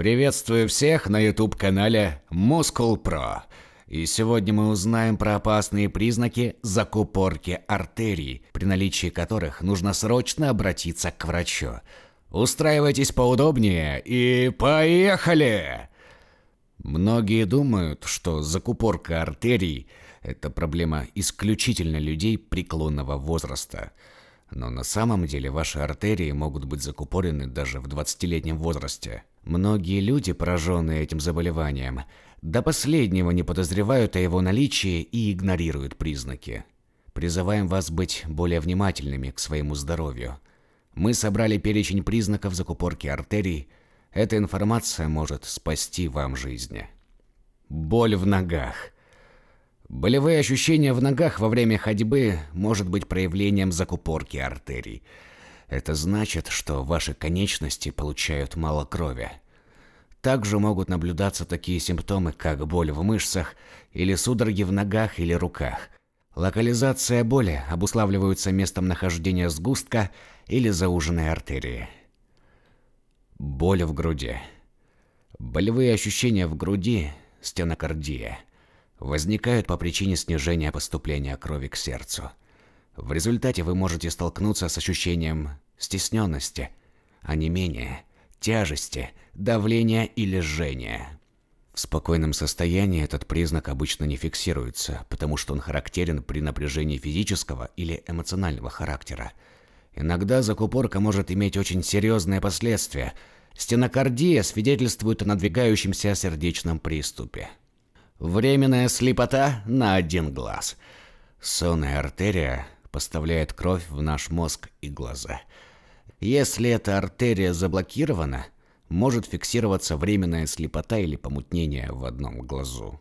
Приветствую всех на YouTube-канале Muscle Pro. И сегодня мы узнаем про опасные признаки закупорки артерий, при наличии которых нужно срочно обратиться к врачу. Устраивайтесь поудобнее и поехали! Многие думают, что закупорка артерий – это проблема исключительно людей преклонного возраста. Но на самом деле ваши артерии могут быть закупорены даже в 20-летнем возрасте – Многие люди, пораженные этим заболеванием, до последнего не подозревают о его наличии и игнорируют признаки. Призываем вас быть более внимательными к своему здоровью. Мы собрали перечень признаков закупорки артерий. Эта информация может спасти вам жизни. Боль в ногах. Болевые ощущения в ногах во время ходьбы может быть проявлением закупорки артерий. Это значит, что ваши конечности получают мало крови. Также могут наблюдаться такие симптомы, как боль в мышцах или судороги в ногах или руках. Локализация боли обуславливается местом нахождения сгустка или зауженной артерии. Боль в груди. Болевые ощущения в груди, стенокардия, возникают по причине снижения поступления крови к сердцу. В результате вы можете столкнуться с ощущением стесненности, онемения, а тяжести, давления или жжения. В спокойном состоянии этот признак обычно не фиксируется, потому что он характерен при напряжении физического или эмоционального характера. Иногда закупорка может иметь очень серьезные последствия. Стенокардия свидетельствует о надвигающемся сердечном приступе. Временная слепота на один глаз. Сонная артерия поставляет кровь в наш мозг и глаза – если эта артерия заблокирована, может фиксироваться временная слепота или помутнение в одном глазу.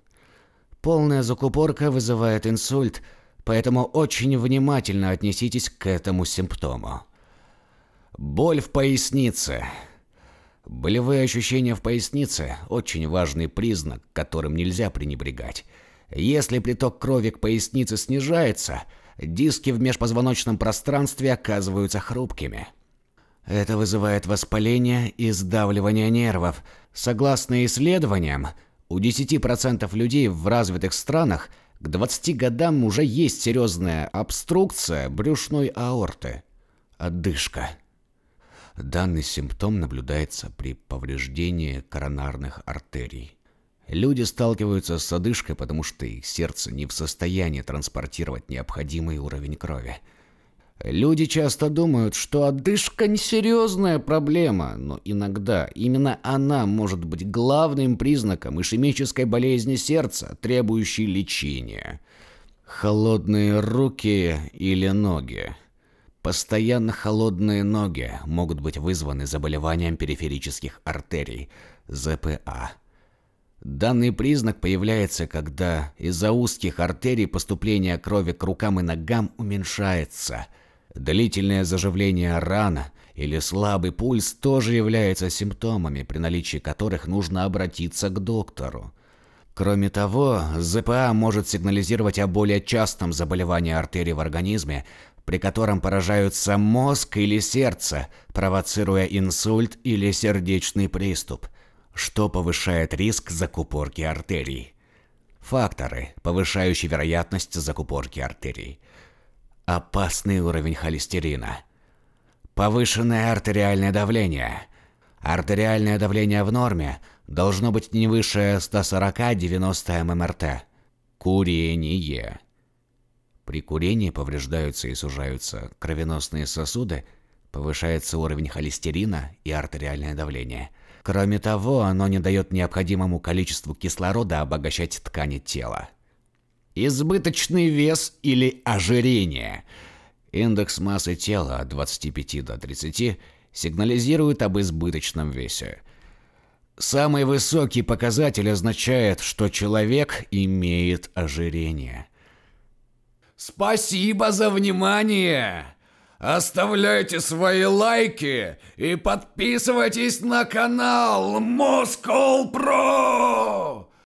Полная закупорка вызывает инсульт, поэтому очень внимательно отнеситесь к этому симптому. Боль в пояснице. Болевые ощущения в пояснице – очень важный признак, которым нельзя пренебрегать. Если приток крови к пояснице снижается, диски в межпозвоночном пространстве оказываются хрупкими – это вызывает воспаление и сдавливание нервов. Согласно исследованиям, у 10% людей в развитых странах к 20 годам уже есть серьезная обструкция брюшной аорты. Отдышка. Данный симптом наблюдается при повреждении коронарных артерий. Люди сталкиваются с одышкой, потому что их сердце не в состоянии транспортировать необходимый уровень крови. Люди часто думают, что одышка несерьезная проблема, но иногда именно она может быть главным признаком ишемической болезни сердца, требующей лечения. Холодные руки или ноги. Постоянно холодные ноги могут быть вызваны заболеванием периферических артерий, ЗПА. Данный признак появляется, когда из-за узких артерий поступление крови к рукам и ногам уменьшается – Длительное заживление ран или слабый пульс тоже являются симптомами, при наличии которых нужно обратиться к доктору. Кроме того, ЗПА может сигнализировать о более частом заболевании артерий в организме, при котором поражаются мозг или сердце, провоцируя инсульт или сердечный приступ, что повышает риск закупорки артерий. Факторы, повышающие вероятность закупорки артерий – Опасный уровень холестерина. Повышенное артериальное давление. Артериальное давление в норме должно быть не выше 140-90 ММРТ. Курение. При курении повреждаются и сужаются кровеносные сосуды, повышается уровень холестерина и артериальное давление. Кроме того, оно не дает необходимому количеству кислорода обогащать ткани тела избыточный вес или ожирение. Индекс массы тела от 25 до 30 сигнализирует об избыточном весе. Самый высокий показатель означает, что человек имеет ожирение. Спасибо за внимание! Оставляйте свои лайки и подписывайтесь на канал Moscow Pro!